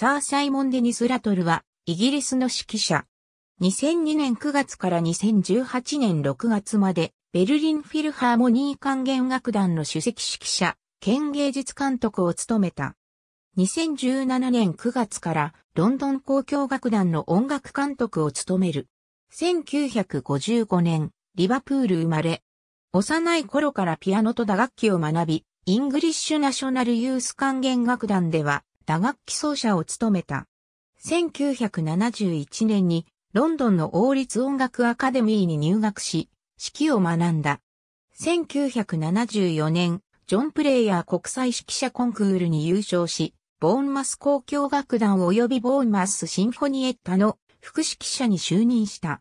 サー・サイモン・デニス・ラトルは、イギリスの指揮者。2002年9月から2018年6月まで、ベルリンフィルハーモニー管弦楽団の首席指揮者、兼芸術監督を務めた。2017年9月からロンドン交響楽団の音楽監督を務める。1955年、リバプール生まれ。幼い頃からピアノと打楽器を学び、イングリッシュナショナルユース管弦楽団では打楽器奏者を務めた。1971年にロンドンの王立音楽アカデミーに入学し、指揮を学んだ。1974年、ジョン・プレイヤー国際指揮者コンクールに優勝し、ボーンマス交響楽団及びボーンマスシンフォニエッタの副指揮者に就任した。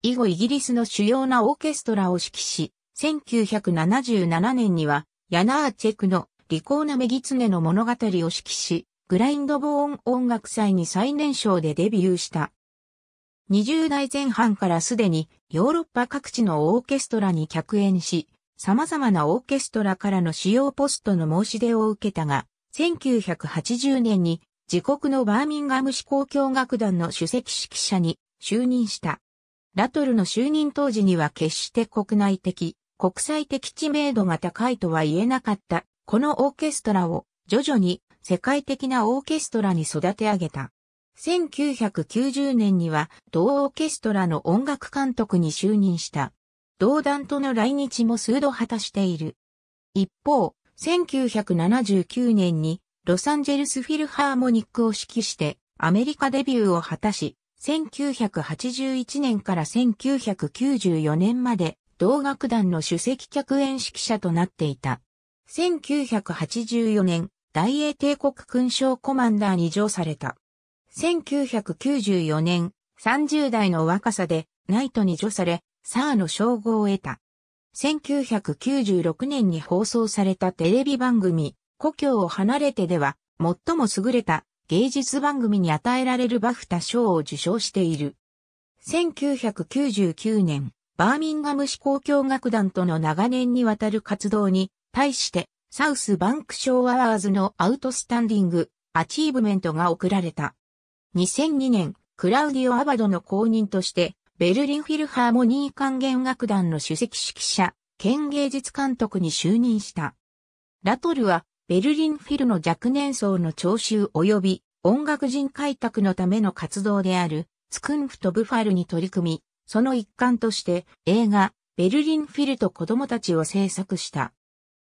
以後イギリスの主要なオーケストラを指揮し、1977年には、ヤナーチェクのリコーナメギツネの物語を指揮し、グラインドボーン音楽祭に最年少でデビューした。20代前半からすでにヨーロッパ各地のオーケストラに客演し、様々なオーケストラからの主要ポストの申し出を受けたが、1980年に自国のバーミンガム市交響楽団の首席指揮者に就任した。ラトルの就任当時には決して国内的、国際的知名度が高いとは言えなかった、このオーケストラを徐々に世界的なオーケストラに育て上げた。1990年には同オーケストラの音楽監督に就任した。同団との来日も数度果たしている。一方、1979年にロサンゼルスフィルハーモニックを指揮してアメリカデビューを果たし、1981年から1994年まで同楽団の主席客演指揮者となっていた。1984年、大英帝国勲章コマンダーに上された。1994年、30代の若さで、ナイトに除され、サーの称号を得た。1996年に放送されたテレビ番組、故郷を離れてでは、最も優れた芸術番組に与えられるバフタ賞を受賞している。1999年、バーミンガム市交響楽団との長年にわたる活動に対して、サウスバンクショーアワーズのアウトスタンディング、アチーブメントが贈られた。2002年、クラウディオ・アバドの公認として、ベルリンフィルハーモニー管弦楽団の首席指揮者、兼芸術監督に就任した。ラトルは、ベルリンフィルの若年層の聴衆及び音楽人開拓のための活動である、スクンフとブファルに取り組み、その一環として映画、ベルリンフィルと子供たちを制作した。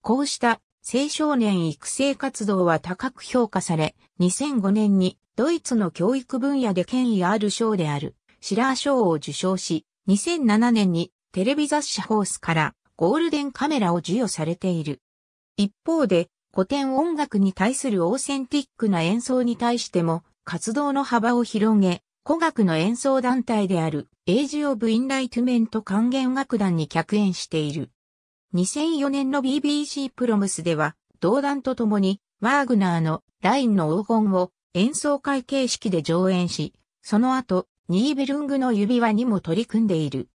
こうした青少年育成活動は高く評価され、2005年にドイツの教育分野で権威ある賞であるシラー賞を受賞し、2007年にテレビ雑誌ホースからゴールデンカメラを授与されている。一方で、古典音楽に対するオーセンティックな演奏に対しても活動の幅を広げ、古楽の演奏団体であるエイジ・オブ・インライトメント管弦楽団に客演している。2004年の BBC プロムスでは、同団と共に、ワーグナーのラインの黄金を演奏会形式で上演し、その後、ニーベルングの指輪にも取り組んでいる。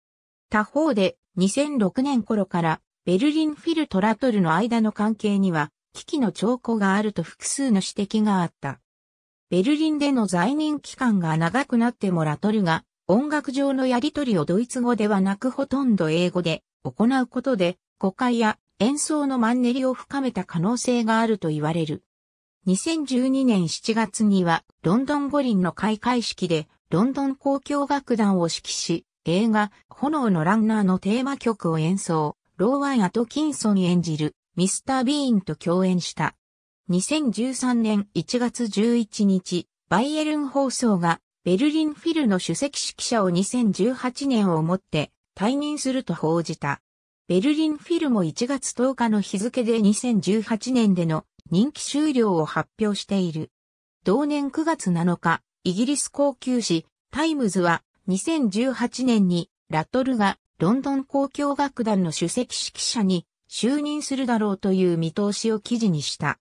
他方で、2006年頃から、ベルリンフィルトラトルの間の関係には、危機の兆候があると複数の指摘があった。ベルリンでの在任期間が長くなってもラトルが、音楽上のやりとりをドイツ語ではなくほとんど英語で行うことで、誤解や演奏のマンネリを深めた可能性があると言われる。2012年7月にはロンドン五輪の開会式でロンドン交響楽団を指揮し、映画炎のランナーのテーマ曲を演奏、ローワン・アトキンソン演じるミスター・ビーンと共演した。2013年1月11日、バイエルン放送がベルリンフィルの首席指揮者を2018年をもって退任すると報じた。ベルリンフィルも1月10日の日付で2018年での人気終了を発表している。同年9月7日、イギリス高級誌タイムズは2018年にラトルがロンドン公共楽団の首席指揮者に就任するだろうという見通しを記事にした。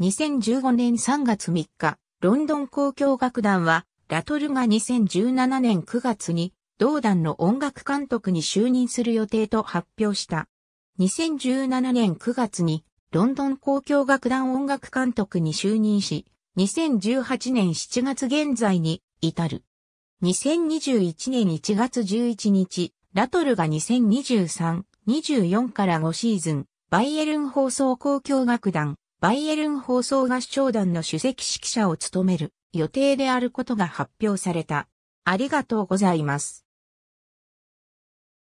2015年3月3日、ロンドン公共楽団はラトルが2017年9月に同団の音楽監督に就任する予定と発表した。2017年9月にロンドン交響楽団音楽監督に就任し、2018年7月現在に至る。2021年1月11日、ラトルが2023、24から5シーズン、バイエルン放送交響楽団、バイエルン放送合唱団の主席指揮者を務める予定であることが発表された。ありがとうございます。